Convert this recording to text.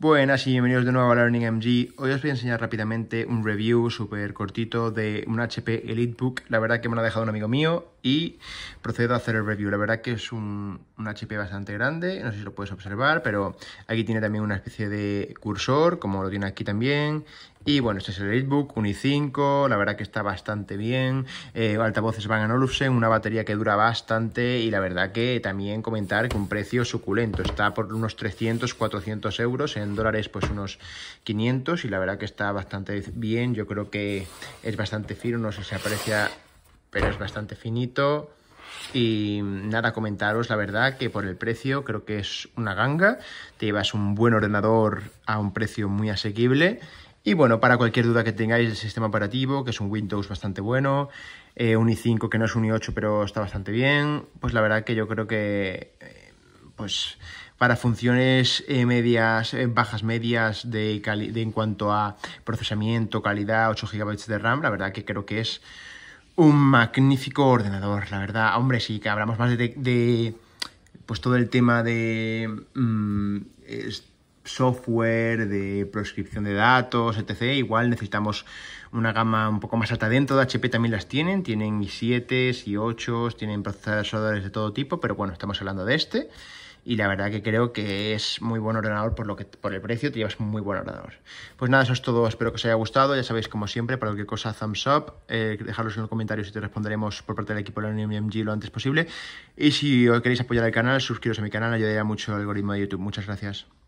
Buenas y bienvenidos de nuevo a Learning MG. Hoy os voy a enseñar rápidamente un review súper cortito de un HP EliteBook. La verdad que me lo ha dejado un amigo mío y procedo a hacer el review. La verdad que es un, HP bastante grande, no sé si lo puedes observar, pero aquí tiene también una especie de cursor, como lo tiene aquí también. Y bueno, este es el ebook un i5, la verdad que está bastante bien. Eh, altavoces a Olufsen, una batería que dura bastante y la verdad que también comentar que un precio suculento. Está por unos 300, 400 euros, en dólares pues unos 500 y la verdad que está bastante bien. Yo creo que es bastante firme, no sé si se aprecia pero es bastante finito. Y nada, comentaros la verdad que por el precio creo que es una ganga. Te llevas un buen ordenador a un precio muy asequible. Y bueno, para cualquier duda que tengáis del sistema operativo, que es un Windows bastante bueno, eh, un i5 que no es un i8 pero está bastante bien, pues la verdad que yo creo que eh, pues para funciones eh, medias, bajas medias de, de en cuanto a procesamiento, calidad, 8 GB de RAM, la verdad que creo que es un magnífico ordenador, la verdad. Hombre, sí que hablamos más de, de pues todo el tema de mm, software, de proscripción de datos, etc. Igual necesitamos una gama un poco más alta dentro. De HP también las tienen, tienen i7, i8, tienen procesadores de todo tipo, pero bueno, estamos hablando de este y la verdad que creo que es muy buen ordenador por, lo que, por el precio, te llevas muy buen ordenador. Pues nada, eso es todo, espero que os haya gustado, ya sabéis como siempre, para cualquier cosa thumbs up, eh, en los comentarios y te responderemos por parte del equipo de la MG lo antes posible. Y si queréis apoyar al canal, suscribiros a mi canal, ayudaría mucho al algoritmo de YouTube. Muchas gracias.